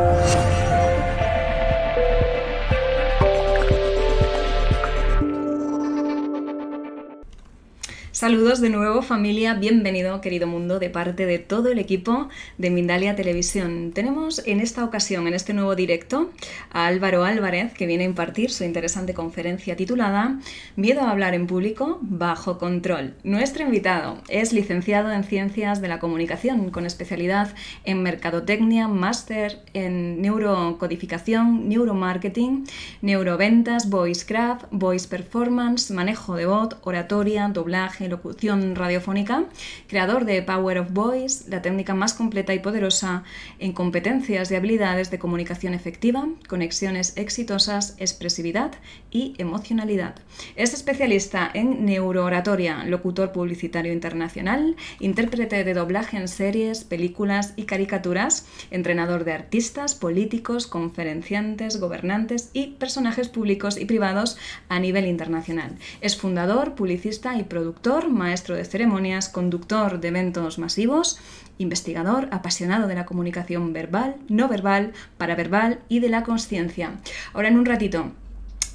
Bye. Saludos de nuevo familia, bienvenido querido mundo de parte de todo el equipo de Mindalia Televisión. Tenemos en esta ocasión, en este nuevo directo, a Álvaro Álvarez que viene a impartir su interesante conferencia titulada Miedo a hablar en público bajo control. Nuestro invitado es licenciado en Ciencias de la Comunicación con especialidad en Mercadotecnia, máster en Neurocodificación, Neuromarketing, Neuroventas, Voicecraft, Voice Performance, Manejo de Voz, Oratoria, Doblaje, locución radiofónica, creador de Power of Voice, la técnica más completa y poderosa en competencias y habilidades de comunicación efectiva, conexiones exitosas, expresividad y emocionalidad. Es especialista en neurooratoria, locutor publicitario internacional, intérprete de doblaje en series, películas y caricaturas, entrenador de artistas, políticos, conferenciantes, gobernantes y personajes públicos y privados a nivel internacional. Es fundador, publicista y productor maestro de ceremonias, conductor de eventos masivos, investigador, apasionado de la comunicación verbal, no verbal, paraverbal y de la conciencia. Ahora en un ratito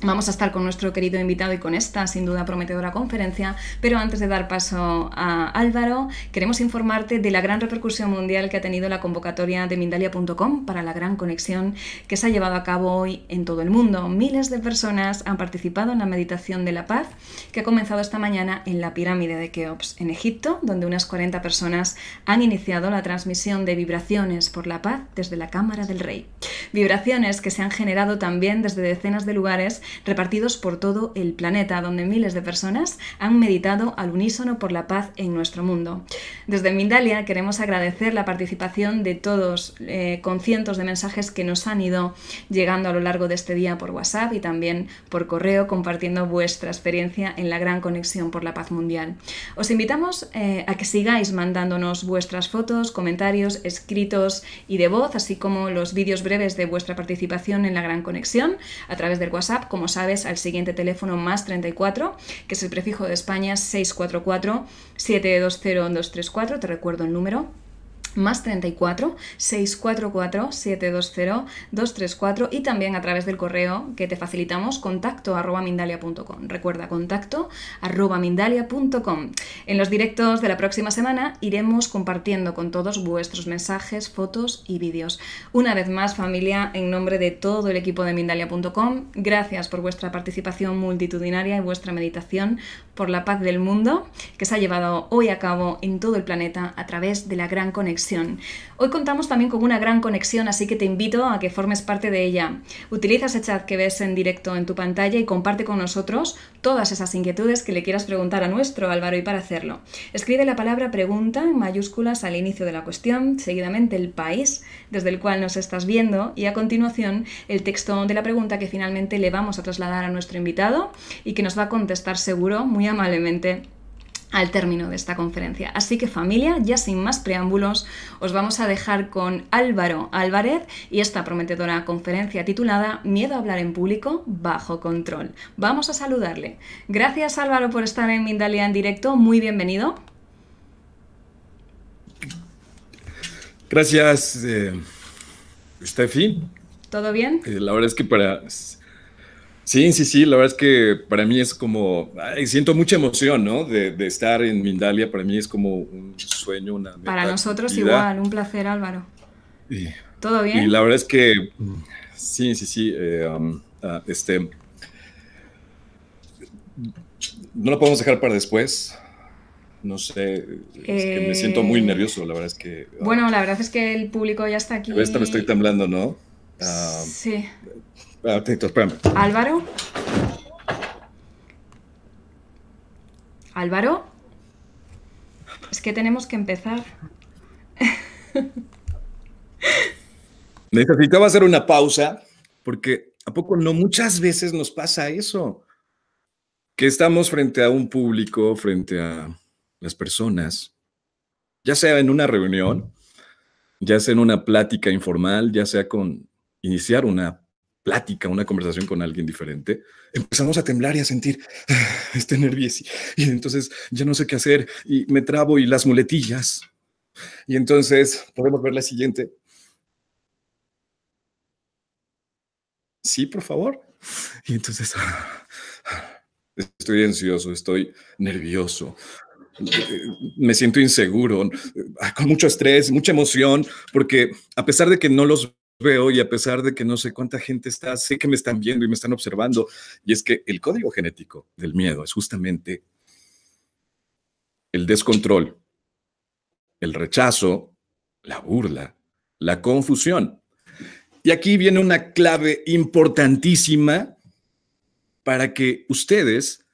Vamos a estar con nuestro querido invitado y con esta, sin duda, prometedora conferencia, pero antes de dar paso a Álvaro, queremos informarte de la gran repercusión mundial que ha tenido la convocatoria de Mindalia.com para la gran conexión que se ha llevado a cabo hoy en todo el mundo. Miles de personas han participado en la meditación de la paz que ha comenzado esta mañana en la pirámide de Keops, en Egipto, donde unas 40 personas han iniciado la transmisión de vibraciones por la paz desde la Cámara del Rey. Vibraciones que se han generado también desde decenas de lugares repartidos por todo el planeta, donde miles de personas han meditado al unísono por la paz en nuestro mundo. Desde Mindalia queremos agradecer la participación de todos eh, con cientos de mensajes que nos han ido llegando a lo largo de este día por WhatsApp y también por correo compartiendo vuestra experiencia en la gran conexión por la paz mundial. Os invitamos eh, a que sigáis mandándonos vuestras fotos, comentarios, escritos y de voz, así como los vídeos breves de vuestra participación en la gran conexión a través del WhatsApp como sabes, al siguiente teléfono más 34, que es el prefijo de España 644 720 234, te recuerdo el número más 34 644 720 234 y también a través del correo que te facilitamos contacto arroba mindalia.com. Recuerda contacto arroba mindalia.com. En los directos de la próxima semana iremos compartiendo con todos vuestros mensajes, fotos y vídeos. Una vez más familia, en nombre de todo el equipo de mindalia.com, gracias por vuestra participación multitudinaria y vuestra meditación por la paz del mundo que se ha llevado hoy a cabo en todo el planeta a través de la gran conexión Hoy contamos también con una gran conexión, así que te invito a que formes parte de ella. Utiliza ese chat que ves en directo en tu pantalla y comparte con nosotros todas esas inquietudes que le quieras preguntar a nuestro Álvaro y para hacerlo. Escribe la palabra pregunta en mayúsculas al inicio de la cuestión, seguidamente el país desde el cual nos estás viendo y a continuación el texto de la pregunta que finalmente le vamos a trasladar a nuestro invitado y que nos va a contestar seguro muy amablemente al término de esta conferencia. Así que familia, ya sin más preámbulos, os vamos a dejar con Álvaro Álvarez y esta prometedora conferencia titulada Miedo a hablar en público bajo control. Vamos a saludarle. Gracias Álvaro por estar en Mindalia en directo, muy bienvenido. Gracias, eh, Steffi. ¿Todo bien? Eh, la verdad es que para Sí, sí, sí, la verdad es que para mí es como, siento mucha emoción, ¿no? De, estar en Mindalia, para mí es como un sueño, una... para nosotros igual, un placer Álvaro. ¿Todo bien? Y la verdad es que, sí, sí, sí, eh, um, ah, este... No lo podemos dejar para después. No sé, es que me siento muy eh, nervioso, la verdad es que... Ah, bueno, la verdad es que el público ya está aquí. Esta me estoy temblando, ¿no? Ah, sí. Ah, Álvaro. Álvaro. Es que tenemos que empezar. Necesitaba hacer una pausa porque a poco no muchas veces nos pasa eso, que estamos frente a un público, frente a las personas, ya sea en una reunión, ya sea en una plática informal, ya sea con iniciar una plática, una conversación con alguien diferente, empezamos a temblar y a sentir este nerviosismo. y entonces ya no sé qué hacer y me trabo y las muletillas. Y entonces podemos ver la siguiente. Sí, por favor. Y entonces estoy ansioso, estoy nervioso, me siento inseguro, ah, con mucho estrés, mucha emoción, porque a pesar de que no los veo y a pesar de que no sé cuánta gente está, sé que me están viendo y me están observando. Y es que el código genético del miedo es justamente el descontrol, el rechazo, la burla, la confusión. Y aquí viene una clave importantísima para que ustedes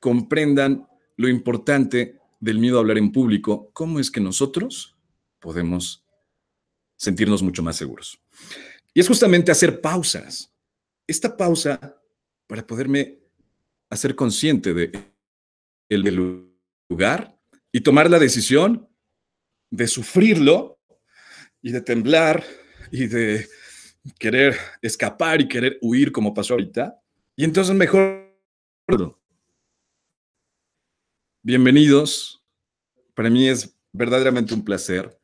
comprendan lo importante del miedo a hablar en público, cómo es que nosotros podemos sentirnos mucho más seguros. Y es justamente hacer pausas. Esta pausa para poderme hacer consciente de el lugar y tomar la decisión de sufrirlo y de temblar y de querer escapar y querer huir como pasó ahorita. Y entonces mejor... Bienvenidos. Para mí es verdaderamente un placer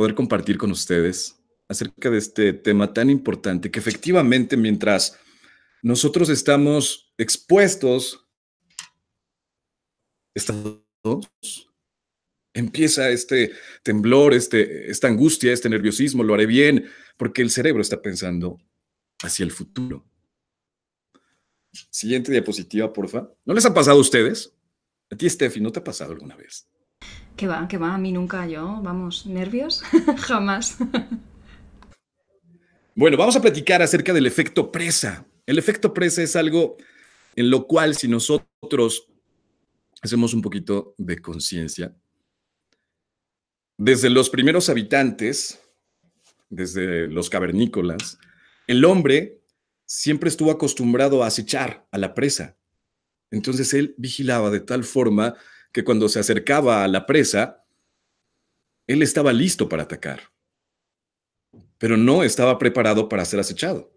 poder compartir con ustedes acerca de este tema tan importante que efectivamente mientras nosotros estamos expuestos, estamos, empieza este temblor, este, esta angustia, este nerviosismo, lo haré bien, porque el cerebro está pensando hacia el futuro. Siguiente diapositiva, porfa. ¿No les ha pasado a ustedes? A ti, Steffi, ¿no te ha pasado alguna vez? Que va, que va, a mí nunca, yo, vamos, nervios, jamás. bueno, vamos a platicar acerca del efecto presa. El efecto presa es algo en lo cual si nosotros hacemos un poquito de conciencia, desde los primeros habitantes, desde los cavernícolas, el hombre siempre estuvo acostumbrado a acechar a la presa. Entonces él vigilaba de tal forma que cuando se acercaba a la presa, él estaba listo para atacar, pero no estaba preparado para ser acechado.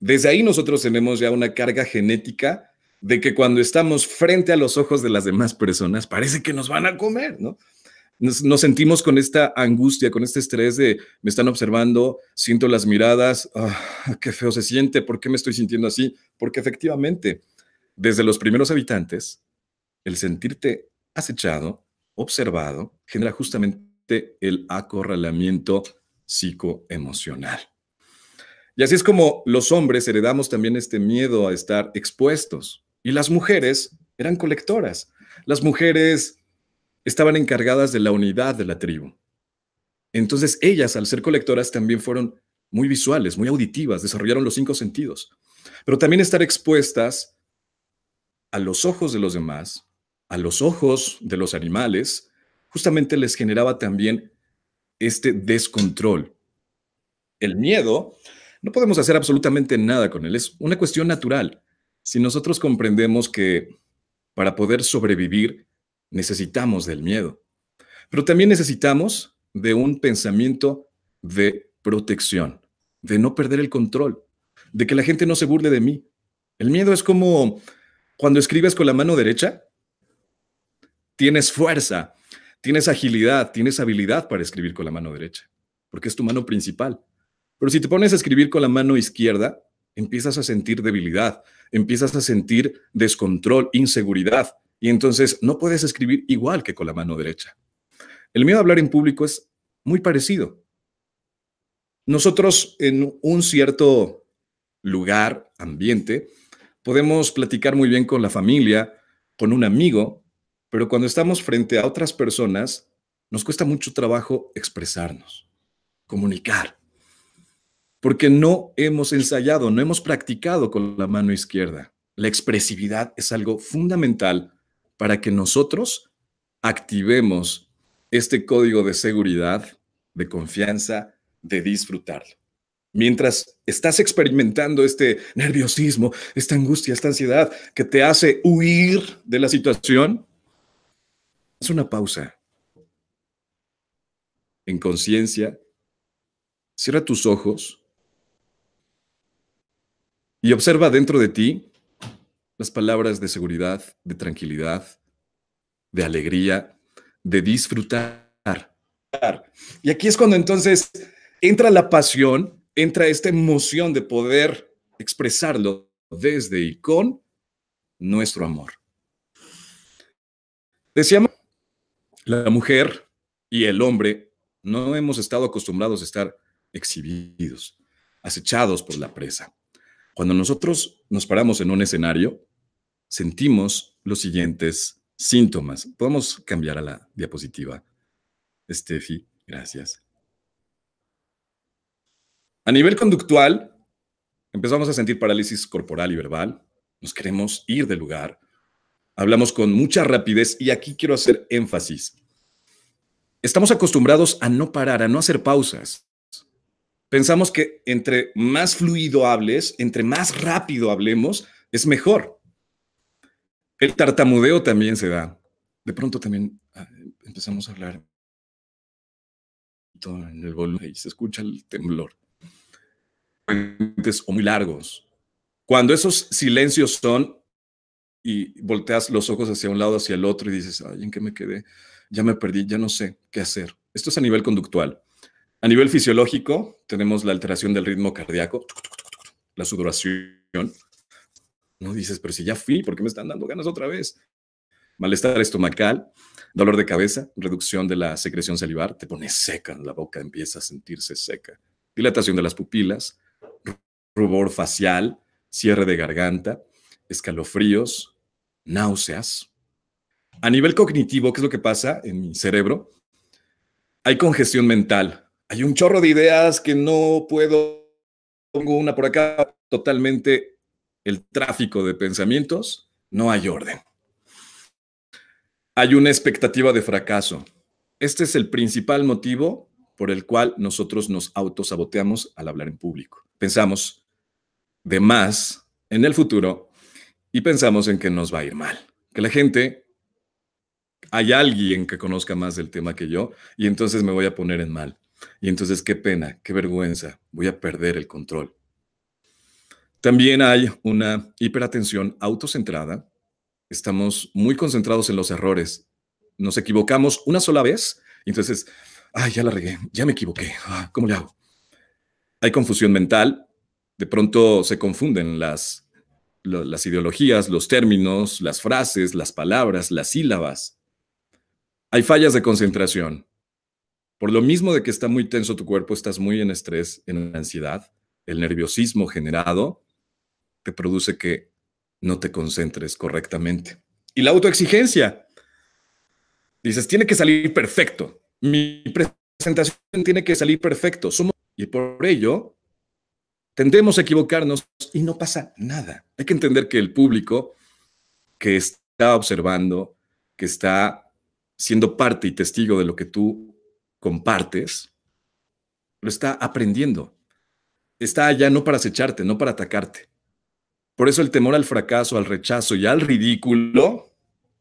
Desde ahí nosotros tenemos ya una carga genética de que cuando estamos frente a los ojos de las demás personas, parece que nos van a comer, ¿no? Nos, sentimos con esta angustia, con este estrés de me están observando, siento las miradas, ah, qué feo se siente, ¿por qué me estoy sintiendo así? Porque efectivamente, desde los primeros habitantes, el sentirte acechado, observado, genera justamente el acorralamiento psicoemocional. Y así es como los hombres heredamos también este miedo a estar expuestos. Y las mujeres eran colectoras. Las mujeres estaban encargadas de la unidad de la tribu. Entonces ellas, al ser colectoras, también fueron muy visuales, muy auditivas, desarrollaron los cinco sentidos. Pero también estar expuestas a los ojos de los demás, a los ojos de los animales, justamente les generaba también este descontrol. El miedo, no podemos hacer absolutamente nada con él, es una cuestión natural. Si nosotros comprendemos que para poder sobrevivir necesitamos del miedo, pero también necesitamos de un pensamiento de protección, de no perder el control, de que la gente no se burle de mí. El miedo es como cuando escribes con la mano derecha, tienes fuerza, tienes agilidad, tienes habilidad para escribir con la mano derecha, porque es tu mano principal. Pero si te pones a escribir con la mano izquierda, empiezas a sentir debilidad, empiezas a sentir descontrol, inseguridad, y entonces no puedes escribir igual que con la mano derecha. El miedo a hablar en público es muy parecido. Nosotros en un cierto lugar, ambiente, podemos platicar muy bien con la familia, con un amigo, pero cuando estamos frente a otras personas, nos cuesta mucho trabajo expresarnos, comunicar, porque no hemos ensayado, no hemos practicado con la mano izquierda. La expresividad es algo fundamental para que nosotros activemos este código de seguridad, de confianza, de disfrutarlo. Mientras estás experimentando este nerviosismo, esta angustia, esta ansiedad que te hace huir de la situación, Haz una pausa. En conciencia, cierra tus ojos y observa dentro de ti las palabras de seguridad, de tranquilidad, de alegría, de disfrutar. Y aquí es cuando entonces entra la pasión, entra esta emoción de poder expresarlo desde y con nuestro amor. Decíamos la mujer y el hombre no hemos estado acostumbrados a estar exhibidos, acechados por la presa. Cuando nosotros nos paramos en un escenario, sentimos los siguientes síntomas. Podemos cambiar a la diapositiva. Steffi, gracias. A nivel conductual, empezamos a sentir parálisis corporal y verbal. Nos queremos ir del lugar hablamos con mucha rapidez y aquí quiero hacer énfasis. Estamos acostumbrados a no parar, a no hacer pausas. Pensamos que entre más fluido hables, entre más rápido hablemos, es mejor. El tartamudeo también se da. De pronto también ah, empezamos a hablar en el volumen y se escucha el temblor. O muy largos. Cuando esos silencios son y volteas los ojos hacia un lado, hacia el otro y dices, ay, ¿en qué me quedé? Ya me perdí, ya no sé qué hacer. Esto es a nivel conductual. A nivel fisiológico, tenemos la alteración del ritmo cardíaco, la sudoración. No dices, pero si ya fui, ¿por qué me están dando ganas otra vez? Malestar estomacal, dolor de cabeza, reducción de la secreción salivar, te pones seca la boca, empieza a sentirse seca. Dilatación de las pupilas, rubor facial, cierre de garganta, escalofríos, náuseas. A nivel cognitivo, ¿qué es lo que pasa en mi cerebro? Hay congestión mental. Hay un chorro de ideas que no puedo. Pongo una por acá, totalmente el tráfico de pensamientos. No hay orden. Hay una expectativa de fracaso. Este es el principal motivo por el cual nosotros nos autosaboteamos al hablar en público. Pensamos de más en el futuro y pensamos en que nos va a ir mal, que la gente, hay alguien que conozca más del tema que yo y entonces me voy a poner en mal. Y entonces qué pena, qué vergüenza, voy a perder el control. También hay una hiperatención autocentrada. Estamos muy concentrados en los errores. Nos equivocamos una sola vez entonces, ay, ya la regué, ya me equivoqué, ah, ¿cómo le hago? Hay confusión mental. De pronto se confunden las las ideologías, los términos, las frases, las palabras, las sílabas. Hay fallas de concentración. Por lo mismo de que está muy tenso tu cuerpo, estás muy en estrés, en ansiedad, el nerviosismo generado te produce que no te concentres correctamente. Y la autoexigencia. Dices, tiene que salir perfecto. Mi presentación tiene que salir perfecto. y por ello Tendemos a equivocarnos y no pasa nada. Hay que entender que el público que está observando, que está siendo parte y testigo de lo que tú compartes, lo está aprendiendo. Está allá no para acecharte, no para atacarte. Por eso el temor al fracaso, al rechazo y al ridículo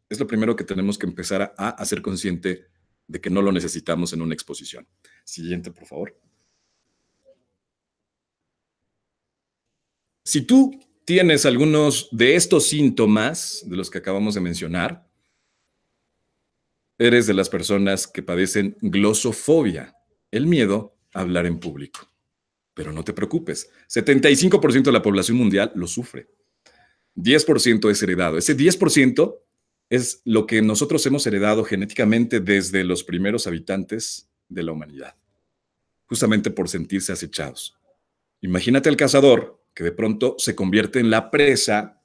es lo primero que tenemos que empezar a, hacer ser consciente de que no lo necesitamos en una exposición. Siguiente, por favor. Si tú tienes algunos de estos síntomas de los que acabamos de mencionar, eres de las personas que padecen glosofobia, el miedo a hablar en público. Pero no te preocupes, 75% de la población mundial lo sufre. 10% es heredado. Ese 10% es lo que nosotros hemos heredado genéticamente desde los primeros habitantes de la humanidad, justamente por sentirse acechados. Imagínate al cazador que de pronto se convierte en la presa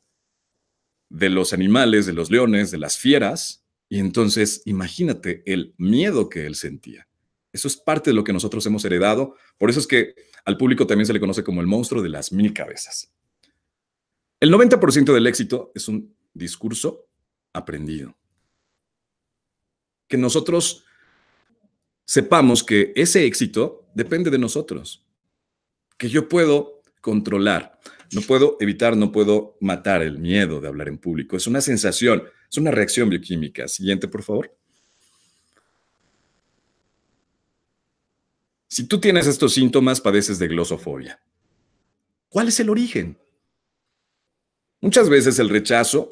de los animales, de los leones, de las fieras. Y entonces imagínate el miedo que él sentía. Eso es parte de lo que nosotros hemos heredado. Por eso es que al público también se le conoce como el monstruo de las mil cabezas. El 90% del éxito es un discurso aprendido. Que nosotros sepamos que ese éxito depende de nosotros. Que yo puedo controlar. No puedo evitar, no puedo matar el miedo de hablar en público. Es una sensación, es una reacción bioquímica. Siguiente, por favor. Si tú tienes estos síntomas, padeces de glosofobia. ¿Cuál es el origen? Muchas veces el rechazo,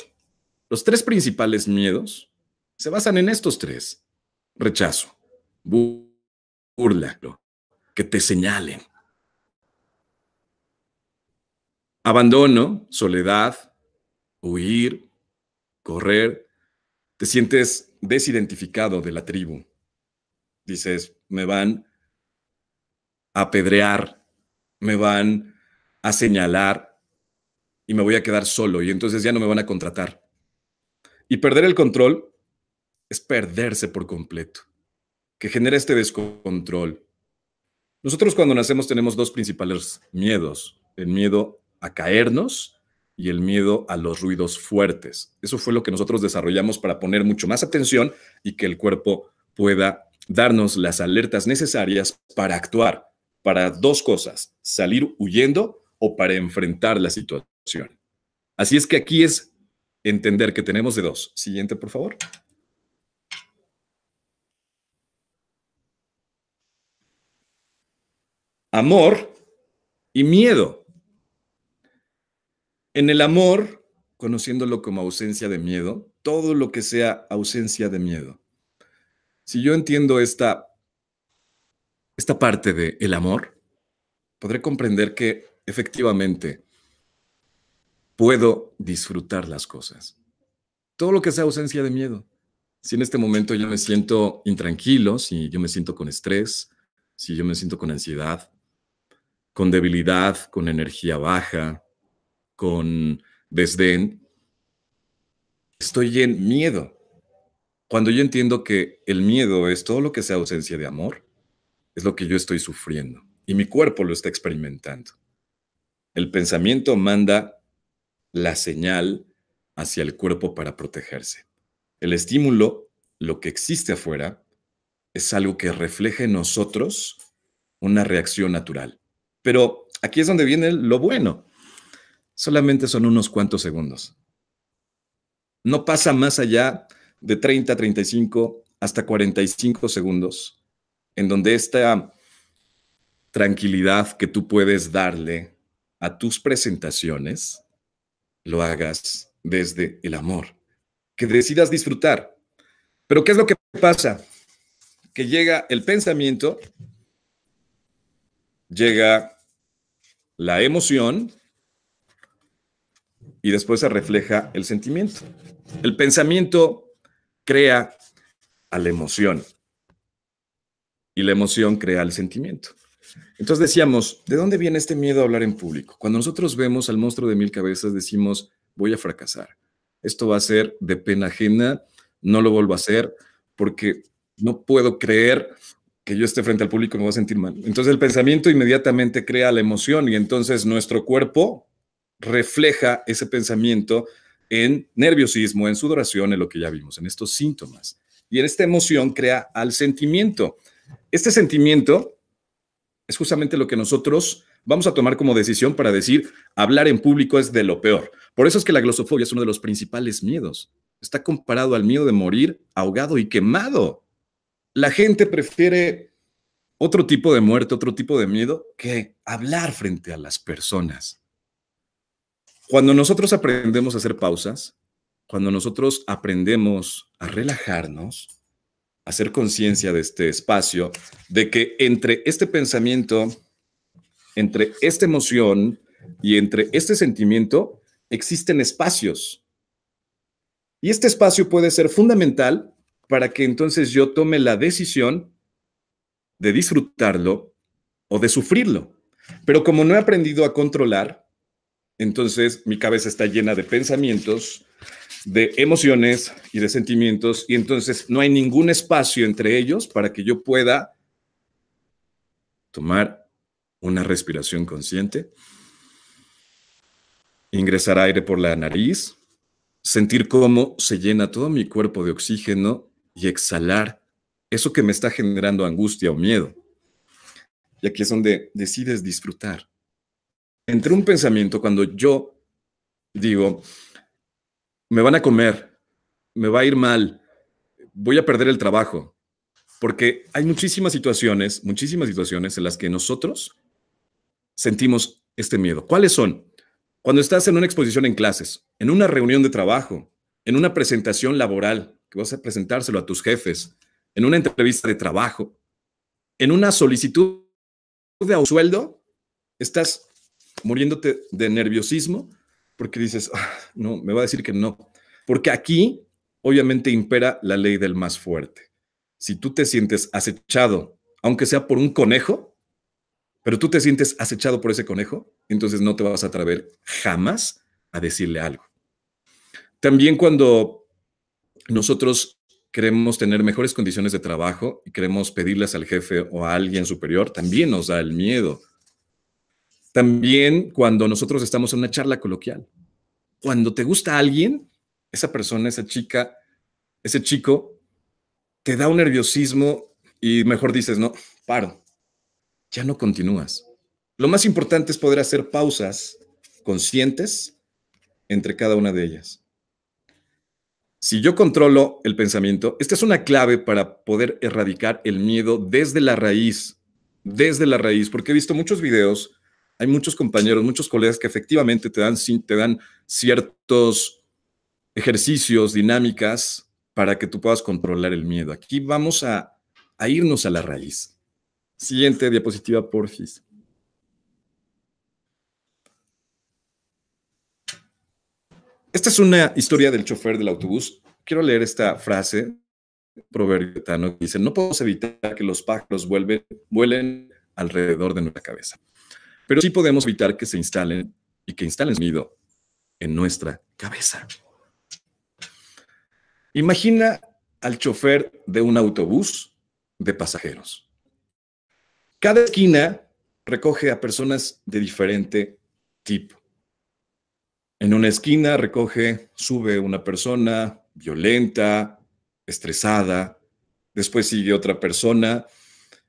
los tres principales miedos, se basan en estos tres. Rechazo, burla, que te señalen, Abandono, soledad, huir, correr. Te sientes desidentificado de la tribu. Dices, me van a apedrear, me van a señalar y me voy a quedar solo y entonces ya no me van a contratar. Y perder el control es perderse por completo, que genera este descontrol. Nosotros cuando nacemos tenemos dos principales miedos, el miedo a caernos y el miedo a los ruidos fuertes. Eso fue lo que nosotros desarrollamos para poner mucho más atención y que el cuerpo pueda darnos las alertas necesarias para actuar, para dos cosas, salir huyendo o para enfrentar la situación. Así es que aquí es entender que tenemos de dos. Siguiente, por favor. Amor y miedo. En el amor, conociéndolo como ausencia de miedo, todo lo que sea ausencia de miedo. Si yo entiendo esta, esta parte del amor, podré comprender que efectivamente puedo disfrutar las cosas. Todo lo que sea ausencia de miedo. Si en este momento yo me siento intranquilo, si yo me siento con estrés, si yo me siento con ansiedad, con debilidad, con energía baja, con desdén, estoy en miedo. Cuando yo entiendo que el miedo es todo lo que sea ausencia de amor, es lo que yo estoy sufriendo y mi cuerpo lo está experimentando. El pensamiento manda la señal hacia el cuerpo para protegerse. El estímulo, lo que existe afuera, es algo que refleja en nosotros una reacción natural. Pero aquí es donde viene lo bueno solamente son unos cuantos segundos. No pasa más allá de 30, 35 hasta 45 segundos, en donde esta tranquilidad que tú puedes darle a tus presentaciones, lo hagas desde el amor, que decidas disfrutar. Pero ¿qué es lo que pasa? Que llega el pensamiento, llega la emoción, y después se refleja el sentimiento. El pensamiento crea a la emoción y la emoción crea el sentimiento. Entonces decíamos, ¿de dónde viene este miedo a hablar en público? Cuando nosotros vemos al monstruo de mil cabezas decimos, voy a fracasar, esto va a ser de pena ajena, no lo vuelvo a hacer porque no puedo creer que yo esté frente al público y me voy a sentir mal. Entonces el pensamiento inmediatamente crea la emoción y entonces nuestro cuerpo refleja ese pensamiento en nerviosismo, en sudoración, en lo que ya vimos, en estos síntomas. Y en esta emoción crea al sentimiento. Este sentimiento es justamente lo que nosotros vamos a tomar como decisión para decir, hablar en público es de lo peor. Por eso es que la glosofobia es uno de los principales miedos. Está comparado al miedo de morir ahogado y quemado. La gente prefiere otro tipo de muerte, otro tipo de miedo que hablar frente a las personas. Cuando nosotros aprendemos a hacer pausas, cuando nosotros aprendemos a relajarnos, a hacer conciencia de este espacio, de que entre este pensamiento, entre esta emoción y entre este sentimiento existen espacios. Y este espacio puede ser fundamental para que entonces yo tome la decisión de disfrutarlo o de sufrirlo. Pero como no he aprendido a controlar, entonces mi cabeza está llena de pensamientos, de emociones y de sentimientos y entonces no hay ningún espacio entre ellos para que yo pueda tomar una respiración consciente, ingresar aire por la nariz, sentir cómo se llena todo mi cuerpo de oxígeno y exhalar eso que me está generando angustia o miedo. Y aquí es donde decides disfrutar. Entre un pensamiento cuando yo digo, me van a comer, me va a ir mal, voy a perder el trabajo, porque hay muchísimas situaciones, muchísimas situaciones en las que nosotros sentimos este miedo. ¿Cuáles son? Cuando estás en una exposición en clases, en una reunión de trabajo, en una presentación laboral, que vas a presentárselo a tus jefes, en una entrevista de trabajo, en una solicitud de sueldo, estás muriéndote de nerviosismo porque dices, ah, no, me va a decir que no. Porque aquí obviamente impera la ley del más fuerte. Si tú te sientes acechado, aunque sea por un conejo, pero tú te sientes acechado por ese conejo, entonces no te vas a atrever jamás a decirle algo. También cuando nosotros queremos tener mejores condiciones de trabajo y queremos pedirlas al jefe o a alguien superior, también nos da el miedo también cuando nosotros estamos en una charla coloquial. Cuando te gusta alguien, esa persona, esa chica, ese chico, te da un nerviosismo y mejor dices, no, paro, ya no continúas. Lo más importante es poder hacer pausas conscientes entre cada una de ellas. Si yo controlo el pensamiento, esta es una clave para poder erradicar el miedo desde la raíz, desde la raíz, porque he visto muchos videos hay muchos compañeros, muchos colegas que efectivamente te dan, ciertos ejercicios, dinámicas para que tú puedas controlar el miedo. Aquí vamos a, irnos a la raíz. Siguiente diapositiva, porfis. Esta es una historia del chofer del autobús. Quiero leer esta frase proverbio que dice, no podemos evitar que los pájaros vuelen alrededor de nuestra cabeza. Pero sí podemos evitar que se instalen y que instalen sonido en nuestra cabeza. Imagina al chofer de un autobús de pasajeros. Cada esquina recoge a personas de diferente tipo. En una esquina recoge, sube una persona violenta, estresada, después sigue otra persona,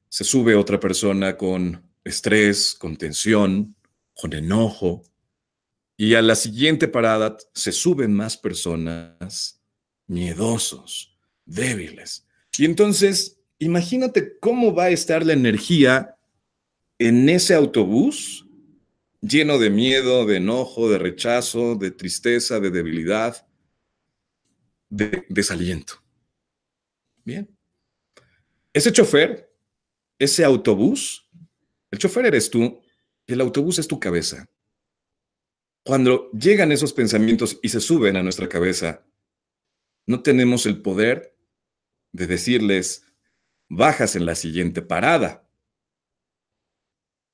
se sube otra persona con estrés, con tensión, con enojo. Y a la siguiente parada se suben más personas miedosos, débiles. Y entonces, imagínate cómo va a estar la energía en ese autobús lleno de miedo, de enojo, de rechazo, de tristeza, de debilidad, de desaliento. Bien. Ese chofer, ese autobús, el chofer eres tú y el autobús es tu cabeza. Cuando llegan esos pensamientos y se suben a nuestra cabeza, no tenemos el poder de decirles, bajas en la siguiente parada.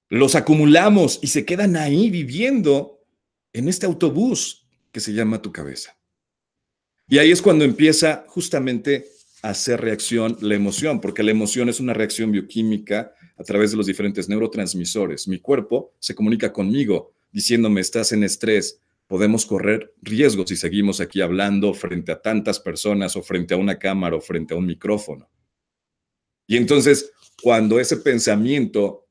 Los acumulamos y se quedan ahí viviendo en este autobús que se llama tu cabeza. Y ahí es cuando empieza justamente a hacer reacción la emoción, porque la emoción es una reacción bioquímica a través de los diferentes neurotransmisores. Mi cuerpo se comunica conmigo diciéndome, estás en estrés, podemos correr riesgos si seguimos aquí hablando frente a tantas personas o frente a una cámara o frente a un micrófono. Y entonces, cuando ese pensamiento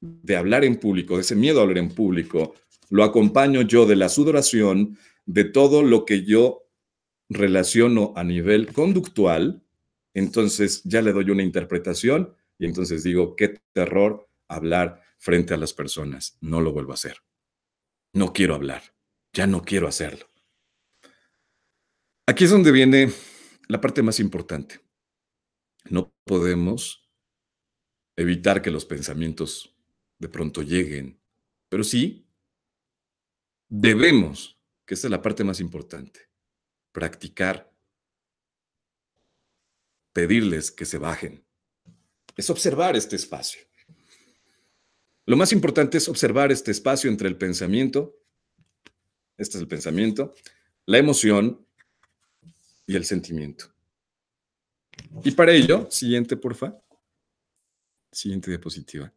de hablar en público, de ese miedo a hablar en público, lo acompaño yo de la sudoración, de todo lo que yo relaciono a nivel conductual, entonces ya le doy una interpretación y entonces digo, qué terror hablar frente a las personas. No lo vuelvo a hacer. No quiero hablar. Ya no quiero hacerlo. Aquí es donde viene la parte más importante. No podemos evitar que los pensamientos de pronto lleguen, pero sí debemos, que esta es la parte más importante, practicar, pedirles que se bajen, es observar este espacio. Lo más importante es observar este espacio entre el pensamiento, este es el pensamiento, la emoción y el sentimiento. Y para ello, siguiente, porfa. Siguiente diapositiva.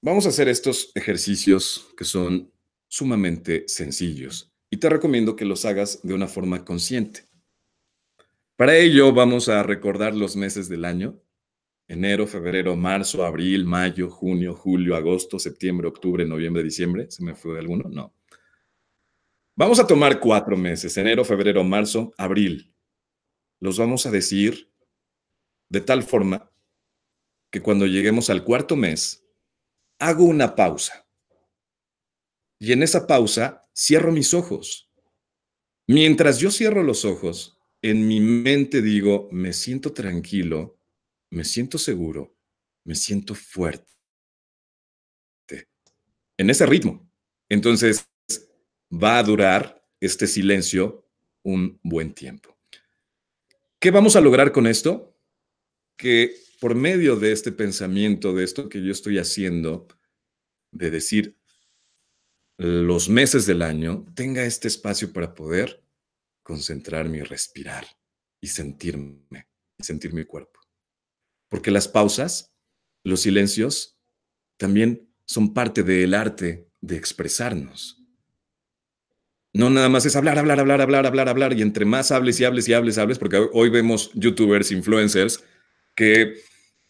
Vamos a hacer estos ejercicios que son sumamente sencillos y te recomiendo que los hagas de una forma consciente. Para ello vamos a recordar los meses del año. Enero, febrero, marzo, abril, mayo, junio, julio, agosto, septiembre, octubre, noviembre, diciembre. ¿Se me fue alguno? No. Vamos a tomar cuatro meses. Enero, febrero, marzo, abril. Los vamos a decir de tal forma que cuando lleguemos al cuarto mes, hago una pausa. Y en esa pausa cierro mis ojos. Mientras yo cierro los ojos, en mi mente digo, me siento tranquilo, me siento seguro, me siento fuerte. En ese ritmo. Entonces, va a durar este silencio un buen tiempo. ¿Qué vamos a lograr con esto? Que por medio de este pensamiento, de esto que yo estoy haciendo, de decir los meses del año, tenga este espacio para poder concentrarme y respirar y sentirme, y sentir mi cuerpo. Porque las pausas, los silencios, también son parte del arte de expresarnos. No nada más es hablar, hablar, hablar, hablar, hablar, hablar, y entre más hables y hables y hables, hables, porque hoy vemos youtubers, influencers, que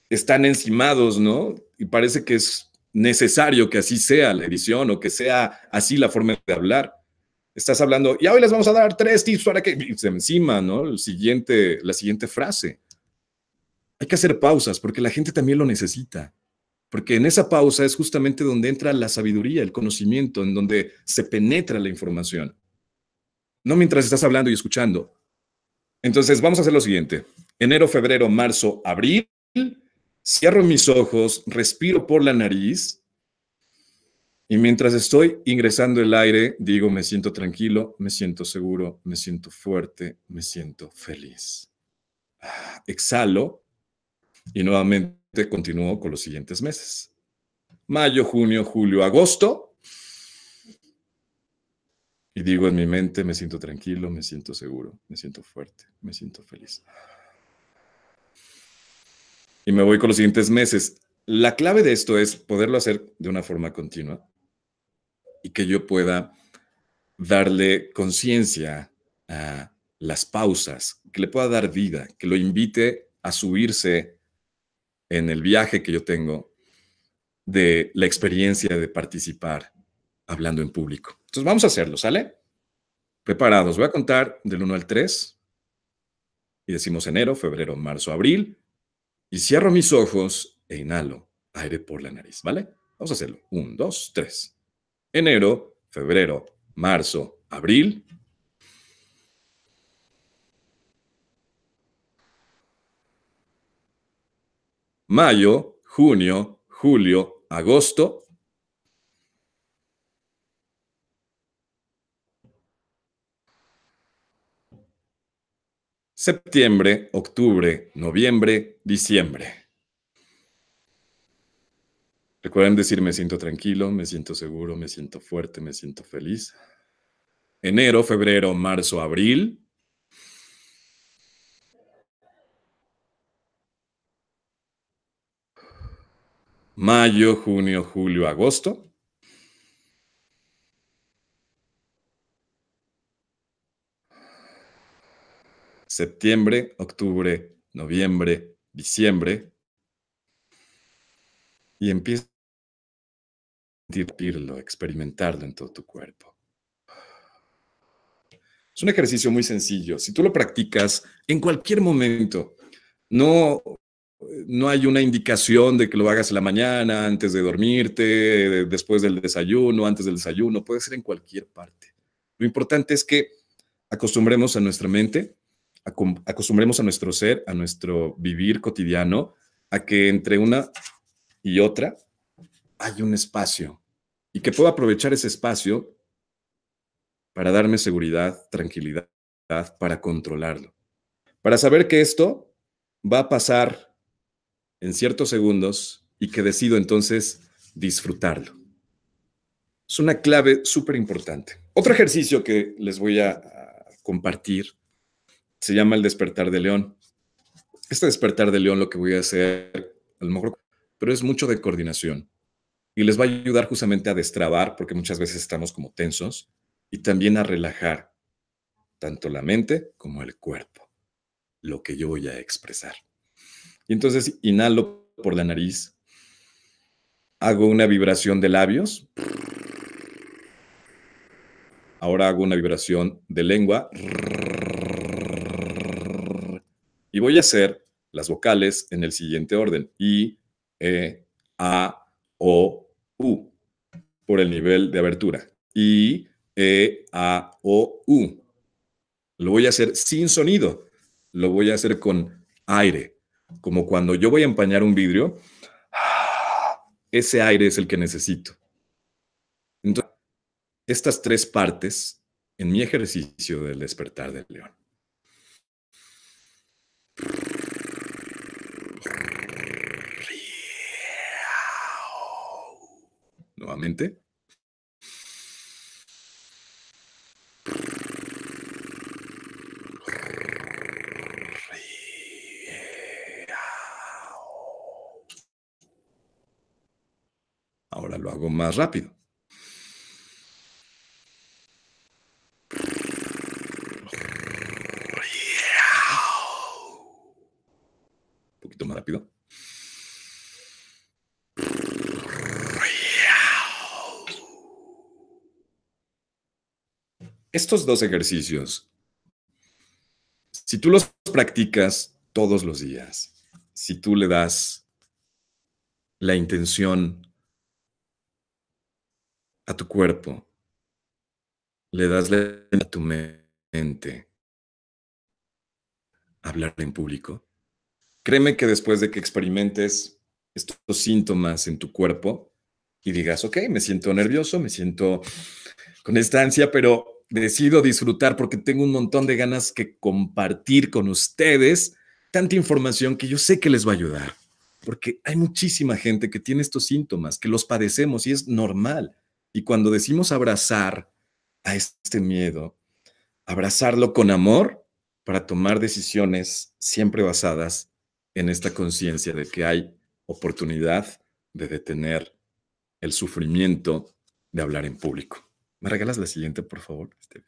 están encimados, ¿no? Y parece que es necesario que así sea la edición o que sea así la forma de hablar estás hablando, y hoy les vamos a dar tres tips para que, encima, ¿no? la siguiente frase. Hay que hacer pausas porque la gente también lo necesita. Porque en esa pausa es justamente donde entra la sabiduría, el conocimiento, en donde se penetra la información. No mientras estás hablando y escuchando. Entonces, vamos a hacer lo siguiente. Enero, febrero, marzo, abril. Cierro mis ojos, respiro por la nariz y mientras estoy ingresando el aire, digo, me siento tranquilo, me siento seguro, me siento fuerte, me siento feliz. Ah, exhalo y nuevamente continúo con los siguientes meses. Mayo, junio, julio, agosto. Y digo en mi mente, me siento tranquilo, me siento seguro, me siento fuerte, me siento feliz. Y me voy con los siguientes meses. La clave de esto es poderlo hacer de una forma continua y que yo pueda darle conciencia a las pausas, que le pueda dar vida, que lo invite a subirse en el viaje que yo tengo de la experiencia de participar hablando en público. Entonces vamos a hacerlo, ¿sale? Preparados, voy a contar del 1 al 3 y decimos enero, febrero, marzo, abril y cierro mis ojos e inhalo aire por la nariz, ¿vale? Vamos a hacerlo. 1, 2, 3 enero, febrero, marzo, abril. Mayo, junio, julio, agosto. Septiembre, octubre, noviembre, diciembre. Recuerden decir me siento tranquilo, me siento seguro, me siento fuerte, me siento feliz. Enero, febrero, marzo, abril. Mayo, junio, julio, agosto. Septiembre, octubre, noviembre, diciembre. Y empieza sentirlo, experimentarlo en todo tu cuerpo. Es un ejercicio muy sencillo. Si tú lo practicas en cualquier momento, no, no hay una indicación de que lo hagas en la mañana, antes de dormirte, después del desayuno, antes del desayuno, puede ser en cualquier parte. Lo importante es que acostumbremos a nuestra mente, acostumbremos a nuestro ser, a nuestro vivir cotidiano, a que entre una y otra hay un espacio y que puedo aprovechar ese espacio para darme seguridad, tranquilidad, para controlarlo. Para saber que esto va a pasar en ciertos segundos y que decido entonces disfrutarlo. Es una clave súper importante. Otro ejercicio que les voy a compartir se llama el despertar de león. Este despertar de león lo que voy a hacer, a lo mejor, pero es mucho de coordinación y les va a ayudar justamente a destrabar, porque muchas veces estamos como tensos, y también a relajar tanto la mente como el cuerpo, lo que yo voy a expresar. Y entonces inhalo por la nariz, hago una vibración de labios, ahora hago una vibración de lengua, y voy a hacer las vocales en el siguiente orden, I, E, A, O, por el nivel de abertura. I, E, A, O, U. Lo voy a hacer sin sonido. Lo voy a hacer con aire. Como cuando yo voy a empañar un vidrio, ese aire es el que necesito. Entonces, estas tres partes en mi ejercicio del despertar del león. Ahora lo hago más rápido. Un poquito más rápido. Estos dos ejercicios, si tú los practicas todos los días, si tú le das la intención a tu cuerpo, le das la a tu mente, hablar en público, créeme que después de que experimentes estos síntomas en tu cuerpo y digas, ok, me siento nervioso, me siento con esta ansia, pero decido disfrutar porque tengo un montón de ganas que compartir con ustedes tanta información que yo sé que les va a ayudar, porque hay muchísima gente que tiene estos síntomas, que los padecemos y es normal. Y cuando decimos abrazar a este miedo, abrazarlo con amor para tomar decisiones siempre basadas en esta conciencia de que hay oportunidad de detener el sufrimiento de hablar en público. ¿Me regalas la siguiente, por favor? Este,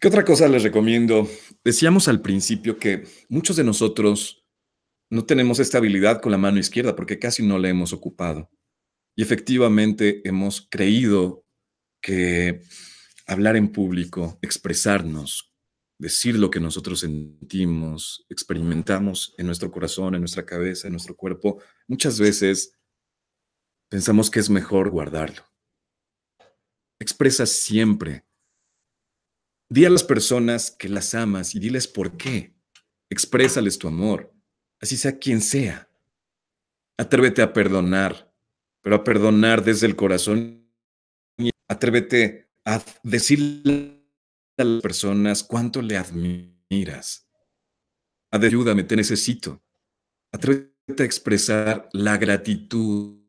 ¿Qué otra cosa les recomiendo? Decíamos al principio que muchos de nosotros no tenemos esta habilidad con la mano izquierda porque casi no la hemos ocupado. Y efectivamente hemos creído que hablar en público, expresarnos, decir lo que nosotros sentimos, experimentamos en nuestro corazón, en nuestra cabeza, en nuestro cuerpo, muchas veces pensamos que es mejor guardarlo. Expresa siempre. Di a las personas que las amas y diles por qué. Exprésales tu amor, así sea quien sea. Atrévete a perdonar, pero a perdonar desde el corazón. Atrévete a decirle a las personas cuánto le admiras. Ayúdame, te necesito. Atrévete a expresar la gratitud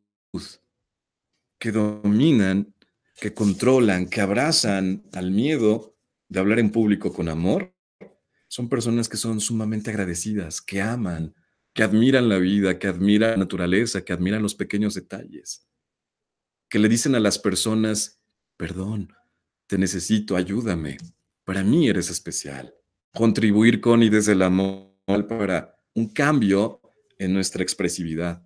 que dominan, que controlan, que abrazan al miedo de hablar en público con amor, son personas que son sumamente agradecidas, que aman, que admiran la vida, que admiran la naturaleza, que admiran los pequeños detalles, que le dicen a las personas, perdón, te necesito, ayúdame, para mí eres especial. Contribuir con y desde el amor para un cambio en nuestra expresividad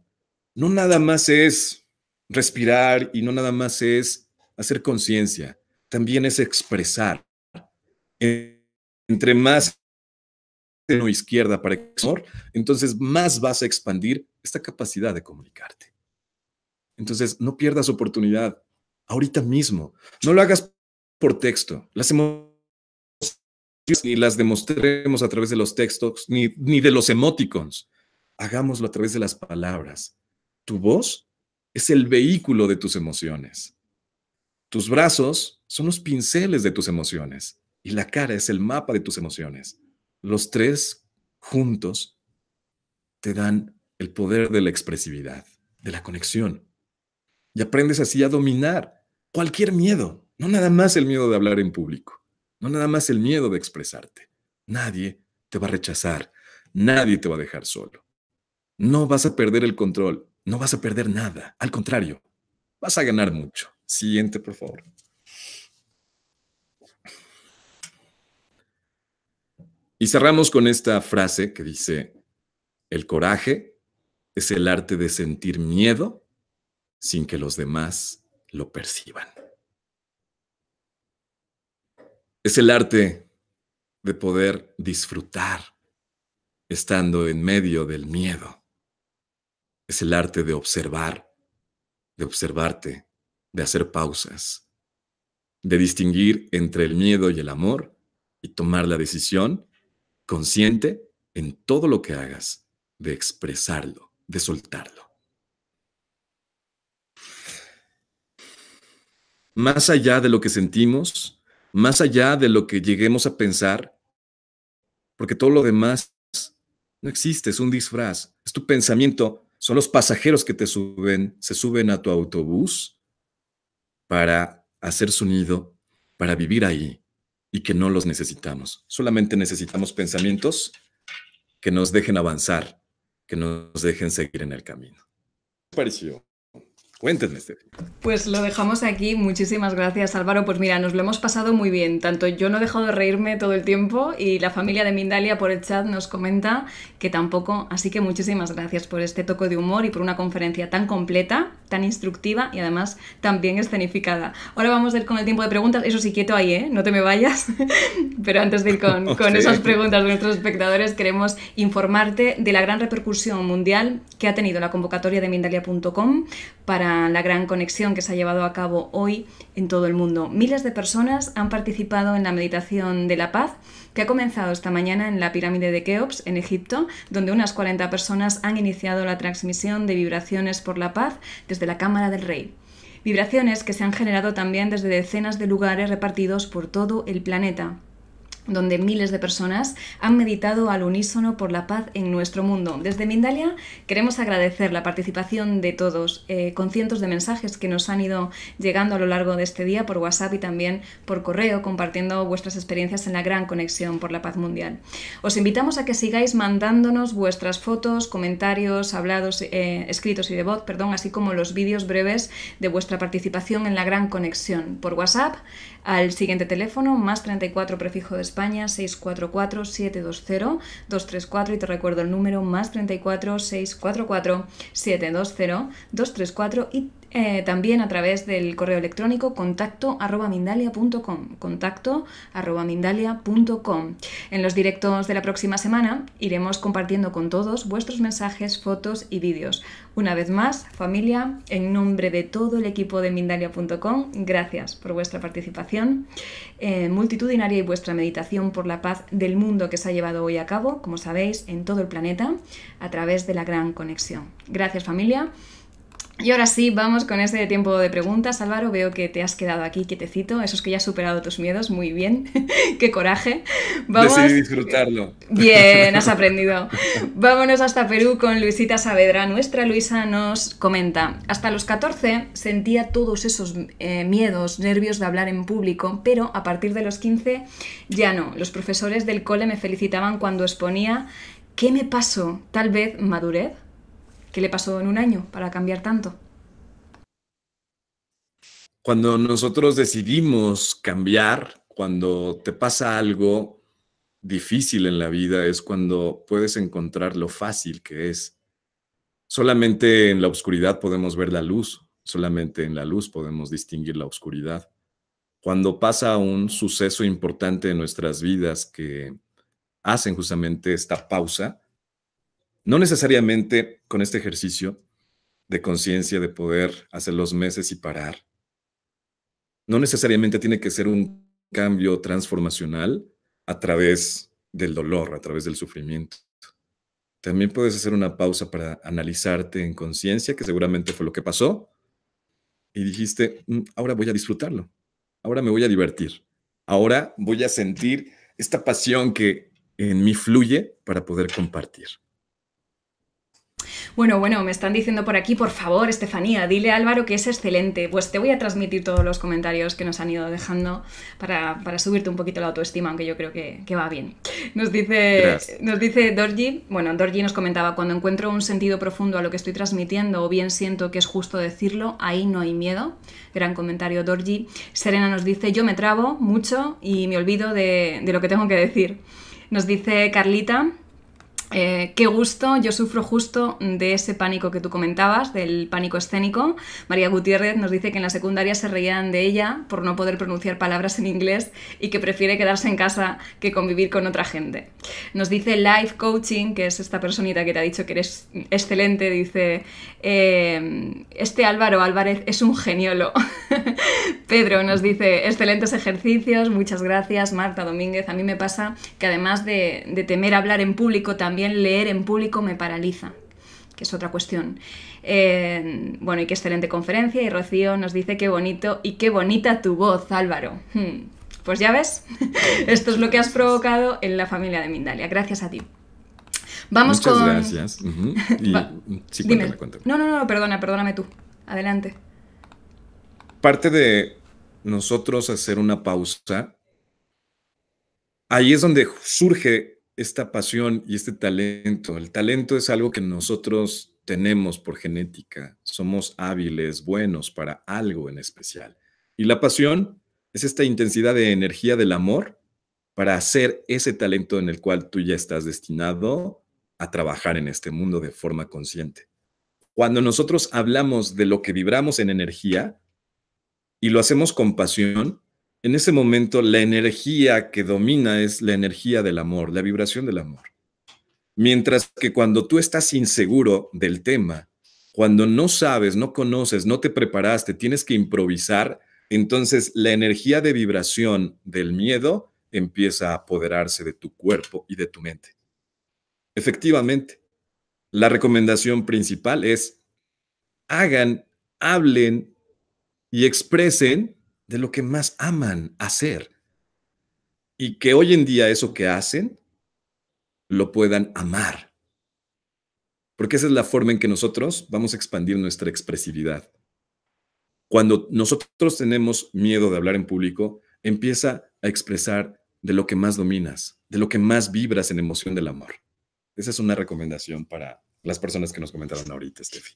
no nada más es respirar y no nada más es hacer conciencia, también es expresar. Entre más no izquierda para entonces más vas a expandir esta capacidad de comunicarte. Entonces, no pierdas oportunidad ahorita mismo. No lo hagas por texto. Las emociones ni las demostremos a través de los textos ni, ni de los emoticons. Hagámoslo a través de las palabras tu voz es el vehículo de tus emociones. Tus brazos son los pinceles de tus emociones y la cara es el mapa de tus emociones. Los tres juntos te dan el poder de la expresividad, de la conexión. Y aprendes así a dominar cualquier miedo, no nada más el miedo de hablar en público, no nada más el miedo de expresarte. Nadie te va a rechazar, nadie te va a dejar solo. No vas a perder el control, no vas a perder nada. Al contrario, vas a ganar mucho. Siguiente, por favor. Y cerramos con esta frase que dice, el coraje es el arte de sentir miedo sin que los demás lo perciban. Es el arte de poder disfrutar estando en medio del miedo es el arte de observar, de observarte, de hacer pausas, de distinguir entre el miedo y el amor y tomar la decisión consciente en todo lo que hagas de expresarlo, de soltarlo. Más allá de lo que sentimos, más allá de lo que lleguemos a pensar, porque todo lo demás no existe, es un disfraz, es tu pensamiento son los pasajeros que te suben, se suben a tu autobús para hacer su nido, para vivir ahí y que no los necesitamos. Solamente necesitamos pensamientos que nos dejen avanzar, que nos dejen seguir en el camino. pareció? Cuéntenme, Pues lo dejamos aquí. Muchísimas gracias, Álvaro. Pues mira, nos lo hemos pasado muy bien. Tanto yo no he dejado de reírme todo el tiempo y la familia de Mindalia por el chat nos comenta que tampoco. Así que muchísimas gracias por este toque de humor y por una conferencia tan completa tan instructiva y además tan bien escenificada. Ahora vamos a ir con el tiempo de preguntas. Eso sí, quieto ahí, ¿eh? No te me vayas. Pero antes de ir con, con esas preguntas de nuestros espectadores, queremos informarte de la gran repercusión mundial que ha tenido la convocatoria de Mindalia.com para la gran conexión que se ha llevado a cabo hoy en todo el mundo. Miles de personas han participado en la meditación de la paz que ha comenzado esta mañana en la pirámide de Keops, en Egipto, donde unas 40 personas han iniciado la transmisión de vibraciones por la paz desde la Cámara del Rey. Vibraciones que se han generado también desde decenas de lugares repartidos por todo el planeta donde miles de personas han meditado al unísono por la paz en nuestro mundo. Desde Mindalia queremos agradecer la participación de todos, eh, con cientos de mensajes que nos han ido llegando a lo largo de este día por WhatsApp y también por correo, compartiendo vuestras experiencias en la gran conexión por la paz mundial. Os invitamos a que sigáis mandándonos vuestras fotos, comentarios, hablados, eh, escritos y de voz, perdón, así como los vídeos breves de vuestra participación en la gran conexión por WhatsApp al siguiente teléfono, más 34 prefijo de España España 644 720 234 y te recuerdo el número más 34 644 720 234 y eh, también a través del correo electrónico contacto arroba contacto En los directos de la próxima semana iremos compartiendo con todos vuestros mensajes, fotos y vídeos. Una vez más, familia, en nombre de todo el equipo de mindalia.com, gracias por vuestra participación eh, multitudinaria y vuestra meditación por la paz del mundo que se ha llevado hoy a cabo, como sabéis, en todo el planeta, a través de la gran conexión. Gracias familia. Y ahora sí, vamos con este tiempo de preguntas. Álvaro, veo que te has quedado aquí quietecito. Eso es que ya has superado tus miedos. Muy bien. Qué coraje. Vamos. Decidí disfrutarlo. Bien, has aprendido. Vámonos hasta Perú con Luisita Saavedra. Nuestra Luisa nos comenta. Hasta los 14 sentía todos esos eh, miedos, nervios de hablar en público, pero a partir de los 15 ya no. Los profesores del cole me felicitaban cuando exponía. ¿Qué me pasó? Tal vez madurez. ¿Qué le pasó en un año para cambiar tanto? Cuando nosotros decidimos cambiar, cuando te pasa algo difícil en la vida, es cuando puedes encontrar lo fácil que es. Solamente en la oscuridad podemos ver la luz, solamente en la luz podemos distinguir la oscuridad. Cuando pasa un suceso importante en nuestras vidas que hacen justamente esta pausa, no necesariamente con este ejercicio de conciencia, de poder hacer los meses y parar, no necesariamente tiene que ser un cambio transformacional a través del dolor, a través del sufrimiento. También puedes hacer una pausa para analizarte en conciencia, que seguramente fue lo que pasó, y dijiste, mm, ahora voy a disfrutarlo, ahora me voy a divertir, ahora voy a sentir esta pasión que en mí fluye para poder compartir. Bueno, bueno, me están diciendo por aquí, por favor, Estefanía, dile a Álvaro que es excelente. Pues te voy a transmitir todos los comentarios que nos han ido dejando para, subirte un poquito la autoestima, aunque yo creo que, va bien. Nos dice, nos dice Dorji, bueno, Dorji nos comentaba, cuando encuentro un sentido profundo a lo que estoy transmitiendo o bien siento que es justo decirlo, ahí no hay miedo. Gran comentario, Dorji. Serena nos dice, yo me trabo mucho y me olvido de, de lo que tengo que decir. Nos dice Carlita, eh, qué gusto, yo sufro justo de ese pánico que tú comentabas, del pánico escénico. María Gutiérrez nos dice que en la secundaria se reían de ella por no poder pronunciar palabras en inglés y que prefiere quedarse en casa que convivir con otra gente. Nos dice Life Coaching, que es esta personita que te ha dicho que eres excelente, dice, em, este Álvaro Álvarez es un geniolo. Pedro nos dice, excelentes ejercicios, muchas gracias. Marta Domínguez, a mí me pasa que además de, de temer hablar en público, también leer en público me paraliza, que es otra cuestión. Eh, bueno, y qué excelente conferencia. Y Rocío nos dice qué bonito y qué bonita tu voz, Álvaro. Hmm. Pues ya ves, esto es lo que has provocado en la familia de Mindalia. Gracias a ti. Vamos Muchas gracias. Mm, sí, cuéntame, cuéntame. No, no, no, perdona, perdóname tú. Adelante. Parte de nosotros hacer una pausa, ahí es donde surge esta pasión y este talento. El talento es algo que nosotros tenemos por genética. Somos hábiles, buenos para algo en especial. Y la pasión es esta intensidad de energía del amor para hacer ese talento en el cual tú ya estás destinado a trabajar en este mundo de forma consciente. Cuando nosotros hablamos de lo que vibramos en energía y lo hacemos con pasión, en ese momento la energía que domina es la energía del amor, la vibración del amor. Mientras que cuando tú estás inseguro del tema, cuando no sabes, no conoces, no te preparaste, tienes que improvisar, entonces la energía de vibración del miedo empieza a apoderarse de tu cuerpo y de tu mente. Efectivamente, la recomendación principal es hagan, hablen y expresen de lo que más aman hacer. Y que hoy en día eso que hacen lo puedan amar. Porque esa es la forma en que nosotros vamos a expandir nuestra expresividad. Cuando nosotros tenemos miedo de hablar en público, empieza a expresar de lo que más dominas, de lo que más vibras en emoción del amor. Esa es una recomendación para, las personas que nos comentaron ahorita, Steffi.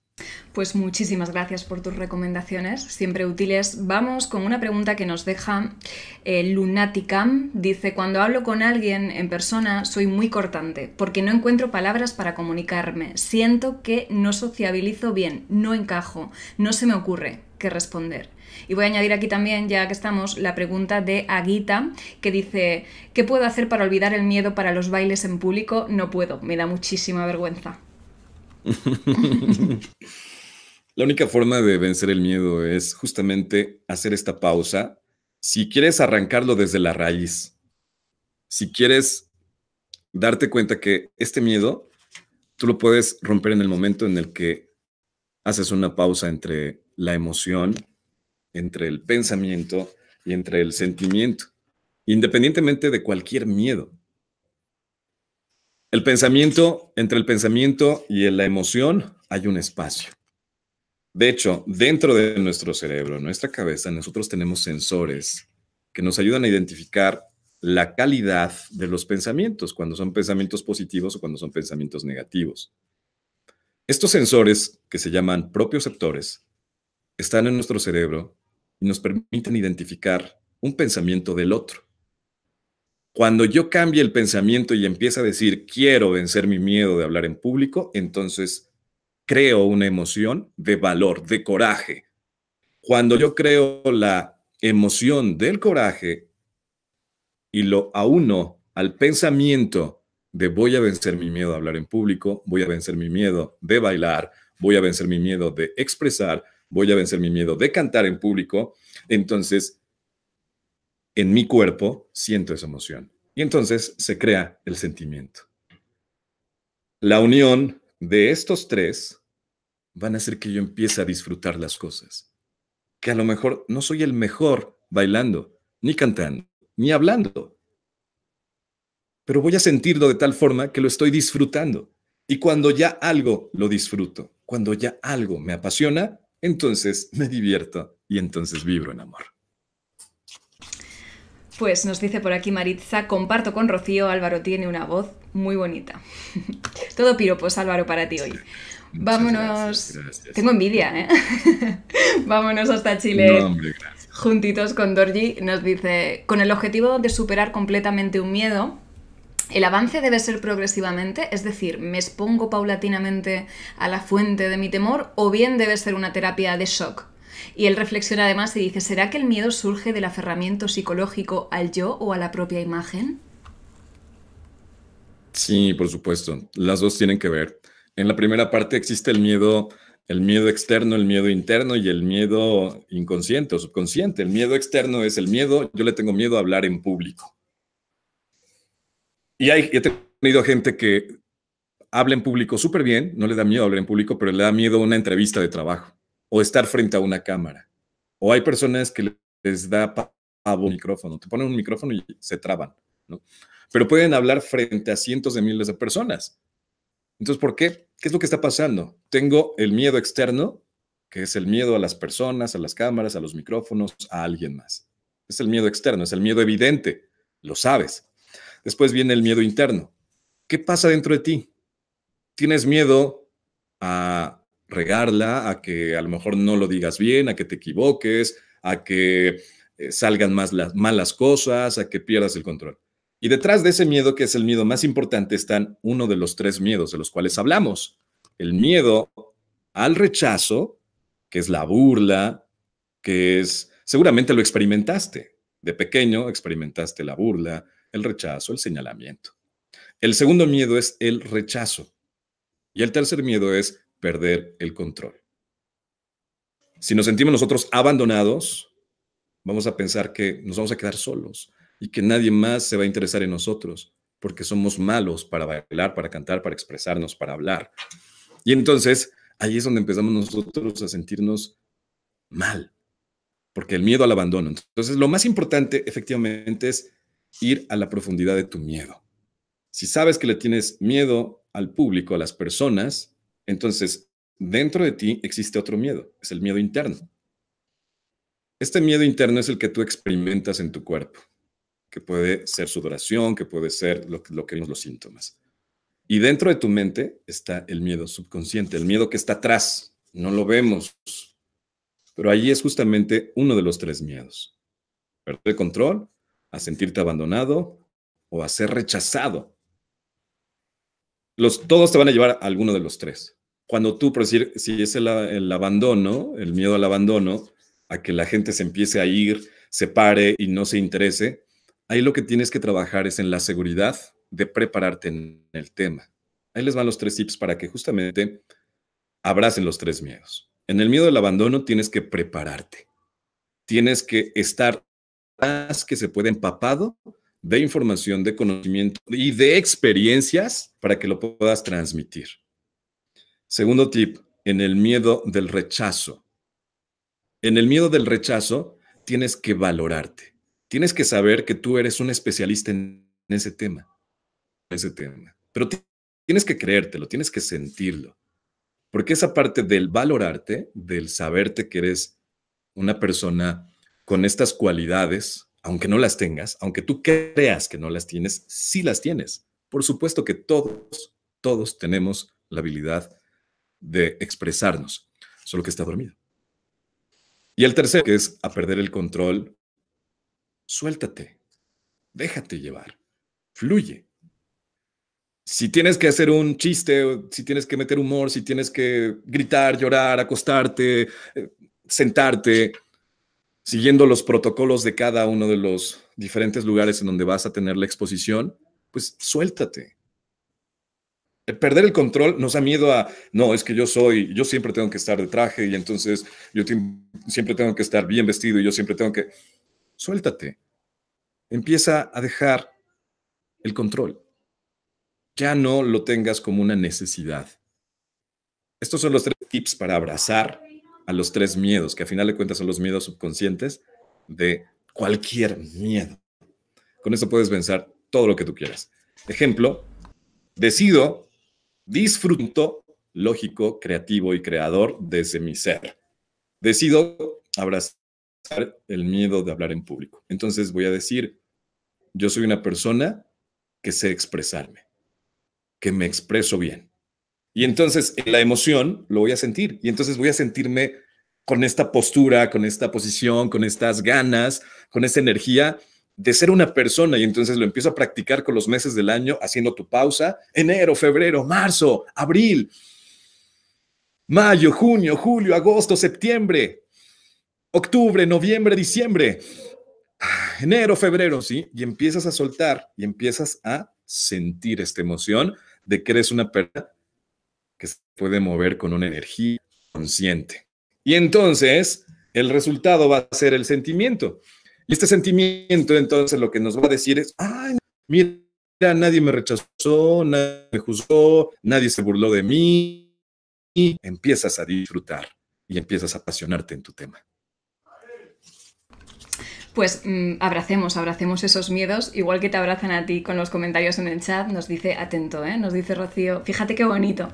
Pues muchísimas gracias por tus recomendaciones, siempre útiles. Vamos con una pregunta que nos deja eh, Lunaticam. Dice, cuando hablo con alguien en persona soy muy cortante porque no encuentro palabras para comunicarme. Siento que no sociabilizo bien, no encajo, no se me ocurre qué responder. Y voy a añadir aquí también, ya que estamos, la pregunta de Aguita, que dice, ¿qué puedo hacer para olvidar el miedo para los bailes en público? No puedo, me da muchísima vergüenza. La única forma de vencer el miedo es justamente hacer esta pausa. Si quieres arrancarlo desde la raíz, si quieres darte cuenta que este miedo tú lo puedes romper en el momento en el que haces una pausa entre la emoción, entre el pensamiento y entre el sentimiento, independientemente de cualquier miedo. El pensamiento, entre el pensamiento y la emoción hay un espacio. De hecho, dentro de nuestro cerebro, nuestra cabeza, nosotros tenemos sensores que nos ayudan a identificar la calidad de los pensamientos, cuando son pensamientos positivos o cuando son pensamientos negativos. Estos sensores, que se llaman propioceptores, están en nuestro cerebro y nos permiten identificar un pensamiento del otro. Cuando yo cambie el pensamiento y empiezo a decir, quiero vencer mi miedo de hablar en público, entonces creo una emoción de valor, de coraje. Cuando yo creo la emoción del coraje y lo auno al pensamiento de voy a vencer mi miedo de hablar en público, voy a vencer mi miedo de bailar, voy a vencer mi miedo de expresar, voy a vencer mi miedo de cantar en público, entonces en mi cuerpo siento esa emoción. Y entonces se crea el sentimiento. La unión de estos tres van a hacer que yo empiece a disfrutar las cosas. Que a lo mejor no soy el mejor bailando, ni cantando, ni hablando. Pero voy a sentirlo de tal forma que lo estoy disfrutando. Y cuando ya algo lo disfruto, cuando ya algo me apasiona, entonces me divierto y entonces vibro en amor. Pues nos dice por aquí Maritza, comparto con Rocío, Álvaro tiene una voz muy bonita. Todo piropos, Álvaro, para ti hoy. Vámonos. Tengo envidia, ¿eh? Vámonos hasta Chile. Juntitos con Dorji nos dice, con el objetivo de superar completamente un miedo, el avance debe ser progresivamente, es decir, me expongo paulatinamente a la fuente de mi temor o bien debe ser una terapia de shock y él reflexiona además y dice, ¿será que el miedo surge del aferramiento psicológico al yo o a la propia imagen? Sí, por supuesto. Las dos tienen que ver. En la primera parte existe el miedo, el miedo externo, el miedo interno y el miedo inconsciente o subconsciente. El miedo externo es el miedo, yo le tengo miedo a hablar en público. Y hay, he tenido gente que habla en público súper bien, no le da miedo hablar en público, pero le da miedo una entrevista de trabajo o estar frente a una cámara. O hay personas que les da pavo un micrófono, te ponen un micrófono y se traban, ¿no? Pero pueden hablar frente a cientos de miles de personas. Entonces, ¿por qué? ¿Qué es lo que está pasando? Tengo el miedo externo, que es el miedo a las personas, a las cámaras, a los micrófonos, a alguien más. Es el miedo externo, es el miedo evidente, lo sabes. Después viene el miedo interno. ¿Qué pasa dentro de ti? ¿Tienes miedo a regarla, a que a lo mejor no lo digas bien, a que te equivoques, a que eh, salgan más las, malas cosas, a que pierdas el control. Y detrás de ese miedo, que es el miedo más importante, están uno de los tres miedos de los cuales hablamos. El miedo al rechazo, que es la burla, que es, seguramente lo experimentaste. De pequeño experimentaste la burla, el rechazo, el señalamiento. El segundo miedo es el rechazo. Y el tercer miedo es perder el control. Si nos sentimos nosotros abandonados, vamos a pensar que nos vamos a quedar solos y que nadie más se va a interesar en nosotros, porque somos malos para bailar, para cantar, para expresarnos, para hablar. Y entonces ahí es donde empezamos nosotros a sentirnos mal, porque el miedo al abandono. Entonces lo más importante efectivamente es ir a la profundidad de tu miedo. Si sabes que le tienes miedo al público, a las personas, entonces, dentro de ti existe otro miedo, es el miedo interno. Este miedo interno es el que tú experimentas en tu cuerpo, que puede ser sudoración, que puede ser lo, que vimos los síntomas. Y dentro de tu mente está el miedo subconsciente, el miedo que está atrás, no lo vemos. Pero allí es justamente uno de los tres miedos. Perder el control, a sentirte abandonado o a ser rechazado todos te van a llevar a alguno de los tres. Cuando tú, por decir, si es el, abandono, el miedo al abandono, a que la gente se empiece a ir, se pare y no se interese, ahí lo que tienes que trabajar es en la seguridad de prepararte en el tema. Ahí les van los tres tips para que justamente abracen los tres miedos. En el miedo al abandono tienes que prepararte. Tienes que estar más que se puede empapado de información, de conocimiento y de experiencias para que lo puedas transmitir. Segundo tip, en el miedo del rechazo. En el miedo del rechazo tienes que valorarte. Tienes que saber que tú eres un especialista en ese tema. ese tema. Pero tienes que creértelo, tienes que sentirlo. Porque esa parte del valorarte, del saberte que eres una persona con estas cualidades, aunque no las tengas, aunque tú creas que no las tienes, sí las tienes. Por supuesto que todos, todos tenemos la habilidad de expresarnos, solo que está dormido. Y el tercero, que es a perder el control, suéltate, déjate llevar, fluye. Si tienes que hacer un chiste, si tienes que meter humor, si tienes que gritar, llorar, acostarte, eh, sentarte, siguiendo los protocolos de cada uno de los diferentes lugares en donde vas a tener la exposición, pues suéltate. Eh, perder el control nos da miedo a, no, es que yo soy, yo siempre tengo que estar de traje y entonces yo siempre tengo que estar bien vestido y yo siempre tengo que... Suéltate. Empieza a dejar el control. Ya no lo tengas como una necesidad. Estos son los tres tips para abrazar a los tres miedos, que a final de cuentas son los miedos subconscientes de cualquier miedo. Con eso puedes pensar todo lo que tú quieras. Ejemplo, decido, disfruto, lógico, creativo y creador desde mi ser. Decido abrazar el miedo de hablar en público. Entonces voy a decir, yo soy una persona que sé expresarme, que me expreso bien. Y entonces la emoción lo voy a sentir. Y entonces voy a sentirme con esta postura, con esta posición, con estas ganas, con esta energía de ser una persona. Y entonces lo empiezo a practicar con los meses del año, haciendo tu pausa. Enero, febrero, marzo, abril, mayo, junio, julio, agosto, septiembre, octubre, noviembre, diciembre, enero, febrero, ¿sí? Y empiezas a soltar y empiezas a sentir esta emoción de que eres una persona que se puede mover con una energía consciente. Y entonces el resultado va a ser el sentimiento. Y este sentimiento entonces lo que nos va a decir es, ay, mira, nadie me rechazó, nadie me juzgó, nadie se burló de mí. Y empiezas a disfrutar y empiezas a apasionarte en tu tema pues mm, abracemos, abracemos esos miedos, igual que te abrazan a ti con los comentarios en el chat, nos dice, atento, ¿eh? nos dice Rocío, fíjate qué bonito,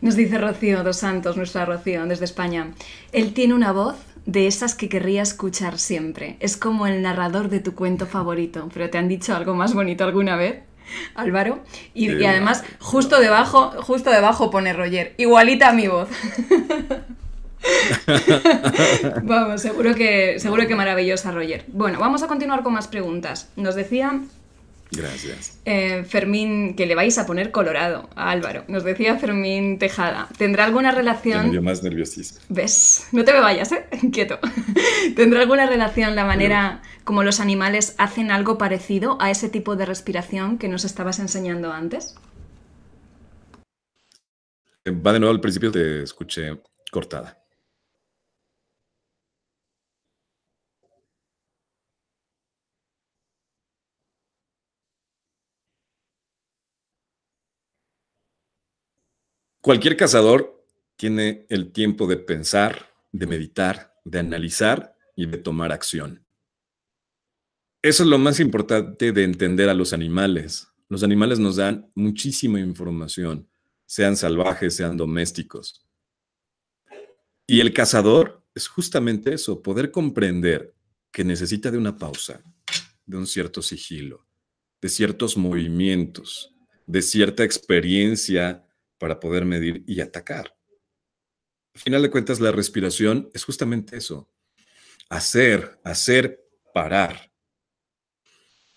nos dice Rocío Dos Santos, nuestra Rocío, desde España, él tiene una voz de esas que querría escuchar siempre, es como el narrador de tu cuento favorito, pero ¿te han dicho algo más bonito alguna vez? Álvaro. Y, y, además, justo debajo, justo debajo pone Roger. Igualita mi voz. vamos, seguro que, seguro maravillosa, Roger. Bueno, vamos a continuar con más preguntas. Nos decía. Gracias. Eh, Fermín, que le vais a poner colorado a Álvaro. Nos decía Fermín Tejada. ¿Tendrá alguna relación. más nerviosismo. ¿Ves? No te me vayas, ¿eh? Inquieto. ¿Tendrá alguna relación la manera como los animales hacen algo parecido a ese tipo de respiración que nos estabas enseñando antes? Eh, va de nuevo al principio, te escuché cortada. Cualquier cazador tiene el tiempo de pensar, de meditar, de analizar y de tomar acción. Eso es lo más importante de entender a los animales. Los animales nos dan muchísima información, sean salvajes, sean domésticos. Y el cazador es justamente eso, poder comprender que necesita de una pausa, de un cierto sigilo, de ciertos movimientos, de cierta experiencia para poder medir y atacar. Al final de cuentas, la respiración es justamente eso. Hacer, hacer, parar.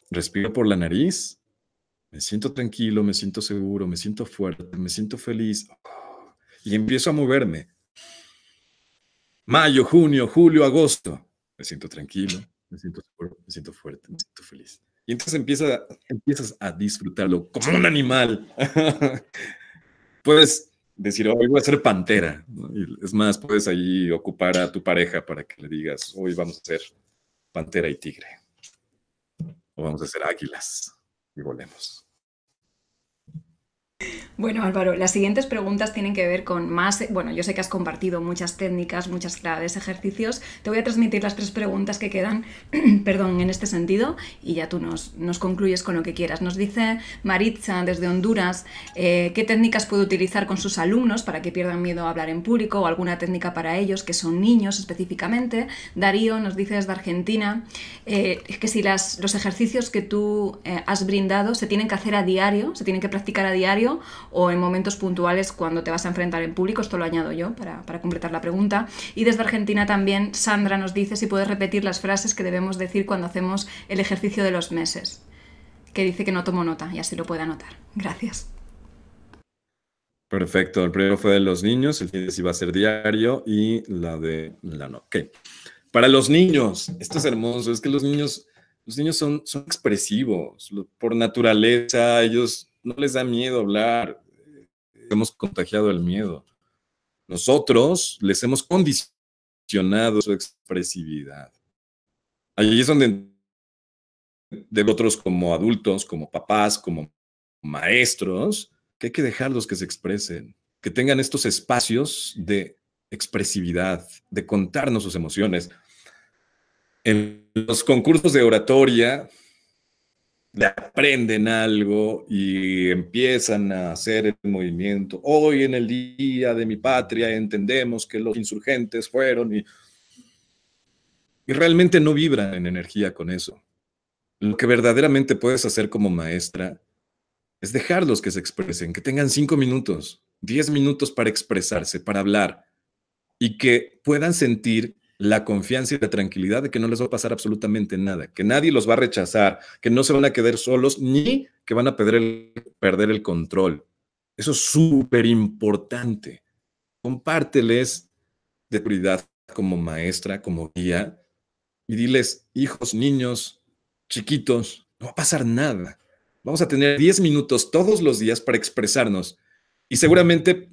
Respiro por la nariz, me siento tranquilo, me siento seguro, me siento fuerte, me siento feliz oh, y empiezo a moverme. Mayo, junio, julio, agosto. Me siento tranquilo, me siento seguro, me siento fuerte, me siento feliz. Y entonces empiezas a disfrutarlo como un animal. puedes decir, hoy voy a ser pantera. Y es más, puedes ahí ocupar a tu pareja para que le digas, hoy vamos a ser pantera y tigre. O vamos a ser águilas y volemos. Bueno, Álvaro, las siguientes preguntas tienen que ver con más. Bueno, yo sé que has compartido muchas técnicas, muchas claves, ejercicios. Te voy a transmitir las tres preguntas que quedan, perdón, en este sentido, y ya tú nos, concluyes con lo que quieras. Nos dice Maritza desde Honduras eh, qué técnicas puede utilizar con sus alumnos para que pierdan miedo a hablar en público o alguna técnica para ellos, que son niños específicamente. Darío nos dice desde Argentina eh, que si los ejercicios que tú eh, has brindado se tienen que hacer a diario, se tienen que practicar a diario o en momentos puntuales cuando te vas a enfrentar en público, esto lo añado yo para, completar la pregunta. Y desde Argentina también Sandra nos dice si puedes repetir las frases que debemos decir cuando hacemos el ejercicio de los meses, que dice que no tomo nota y así lo puede anotar. Gracias. Perfecto, el primero fue de los niños, el que va a ser diario y la de la no. Okay. Para los niños, esto es hermoso, es que los niños, los niños son, son expresivos, por naturaleza, ellos no les da miedo hablar, eh, hemos contagiado el miedo. Nosotros les hemos condicionado su expresividad. Allí es donde de otros como adultos, como papás, como maestros, que hay que dejarlos que se expresen, que tengan estos espacios de expresividad, de contarnos sus emociones. En los concursos de oratoria, aprenden algo y empiezan a hacer el movimiento. Hoy en el día de mi patria entendemos que los insurgentes fueron y, y realmente no vibran en energía con eso. Lo que verdaderamente puedes hacer como maestra es dejarlos que se expresen, que tengan cinco minutos, diez minutos para expresarse, para hablar y que puedan sentir la confianza y la tranquilidad de que no les va a pasar absolutamente nada, que nadie los va a rechazar, que no se van a quedar solos ni que van a perder el, perder el control. Eso es súper importante. Compárteles de prioridad como maestra, como guía, y diles, hijos, niños, chiquitos, no va a pasar nada. Vamos a tener 10 minutos todos los días para expresarnos. Y seguramente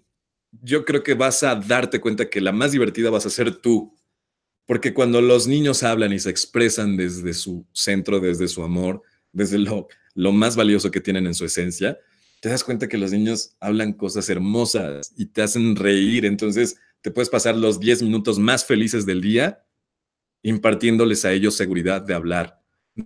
yo creo que vas a darte cuenta que la más divertida vas a ser tú porque cuando los niños hablan y se expresan desde su centro, desde su amor, desde lo, más valioso que tienen en su esencia, te das cuenta que los niños hablan cosas hermosas y te hacen reír. Entonces, te puedes pasar los 10 minutos más felices del día impartiéndoles a ellos seguridad de hablar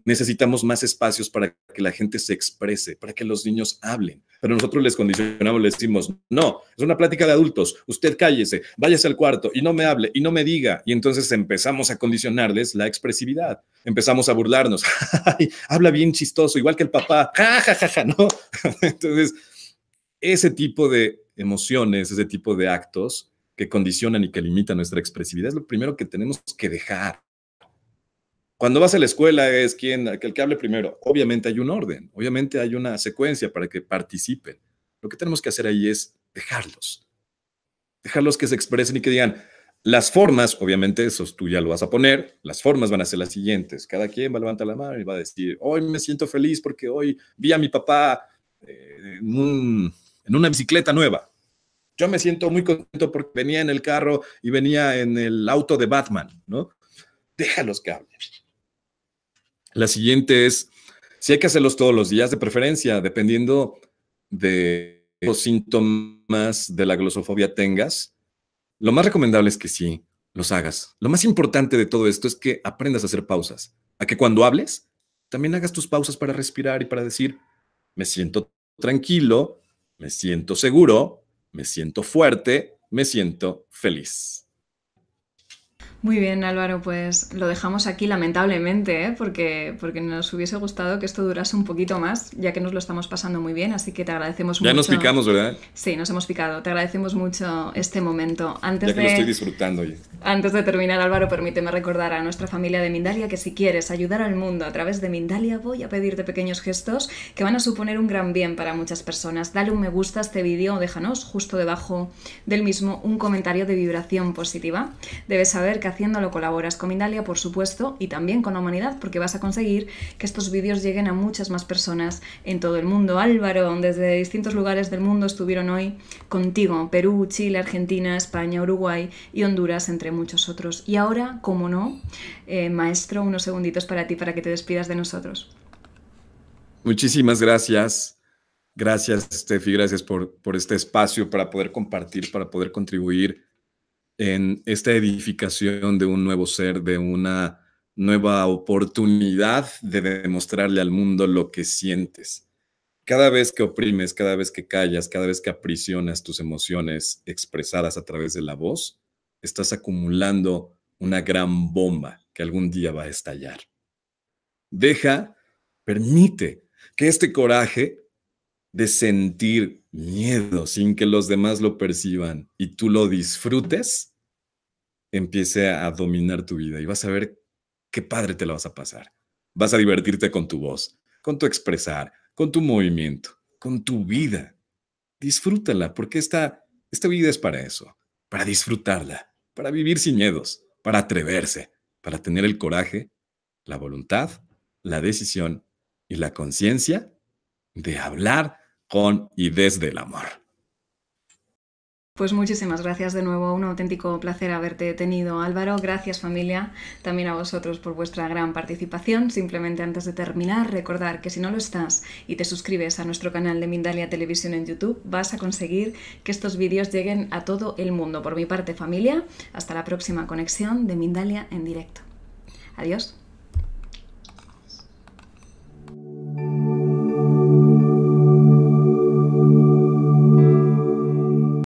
necesitamos más espacios para que la gente se exprese, para que los niños hablen. Pero nosotros les condicionamos, les decimos, no, es una plática de adultos, usted cállese, váyase al cuarto y no me hable y no me diga. Y entonces empezamos a condicionarles la expresividad, empezamos a burlarnos, habla bien chistoso, igual que el papá, ¿no? entonces, ese tipo de emociones, ese tipo de actos que condicionan y que limitan nuestra expresividad es lo primero que tenemos que dejar cuando vas a la escuela es quien, el que hable primero. Obviamente hay un orden, obviamente hay una secuencia para que participen. Lo que tenemos que hacer ahí es dejarlos, dejarlos que se expresen y que digan, las formas, obviamente, eso tú ya lo vas a poner, las formas van a ser las siguientes. Cada quien va a levantar la mano y va a decir, hoy me siento feliz porque hoy vi a mi papá eh, en, en, una bicicleta nueva. Yo me siento muy contento porque venía en el carro y venía en el auto de Batman, ¿no? Déjalos que hablen. La siguiente es, si hay que hacerlos todos los días, de preferencia, dependiendo de los síntomas de la glosofobia tengas, lo más recomendable es que sí, los hagas. Lo más importante de todo esto es que aprendas a hacer pausas, a que cuando hables, también hagas tus pausas para respirar y para decir, me siento tranquilo, me siento seguro, me siento fuerte, me siento feliz. Muy bien, Álvaro, pues lo dejamos aquí lamentablemente, ¿eh? porque, porque nos hubiese gustado que esto durase un poquito más, ya que nos lo estamos pasando muy bien, así que te agradecemos mucho. Ya nos picamos, ¿verdad? Sí, nos hemos picado. Te agradecemos mucho este momento. Antes ya que de, lo estoy disfrutando Antes de terminar, Álvaro, permíteme recordar a nuestra familia de Mindalia que si quieres ayudar al mundo a través de Mindalia, voy a pedirte pequeños gestos que van a suponer un gran bien para muchas personas. Dale un me gusta a este vídeo o déjanos justo debajo del mismo un comentario de vibración positiva. Debes saber que haciéndolo colaboras con Mindalia, por supuesto, y también con la humanidad, porque vas a conseguir que estos vídeos lleguen a muchas más personas en todo el mundo. Álvaro, desde distintos lugares del mundo estuvieron hoy contigo, Perú, Chile, Argentina, España, Uruguay y Honduras, entre muchos otros. Y ahora, como no, eh, maestro, unos segunditos para ti, para que te despidas de nosotros. Muchísimas gracias. Gracias, Steffi, gracias por, por este espacio para poder compartir, para poder contribuir en esta edificación de un nuevo ser, de una nueva oportunidad de demostrarle al mundo lo que sientes. Cada vez que oprimes, cada vez que callas, cada vez que aprisionas tus emociones expresadas a través de la voz, estás acumulando una gran bomba que algún día va a estallar. Deja, permite que este coraje de sentir miedo sin que los demás lo perciban y tú lo disfrutes, empiece a dominar tu vida y vas a ver qué padre te la vas a pasar. Vas a divertirte con tu voz, con tu expresar, con tu movimiento, con tu vida. Disfrútala porque esta, esta vida es para eso, para disfrutarla, para vivir sin miedos, para atreverse, para tener el coraje, la voluntad, la decisión y la conciencia de hablar con y desde el amor. Pues muchísimas gracias de nuevo, un auténtico placer haberte tenido Álvaro, gracias familia, también a vosotros por vuestra gran participación. Simplemente antes de terminar, recordar que si no lo estás y te suscribes a nuestro canal de Mindalia Televisión en YouTube, vas a conseguir que estos vídeos lleguen a todo el mundo. Por mi parte familia, hasta la próxima conexión de Mindalia en directo. Adiós.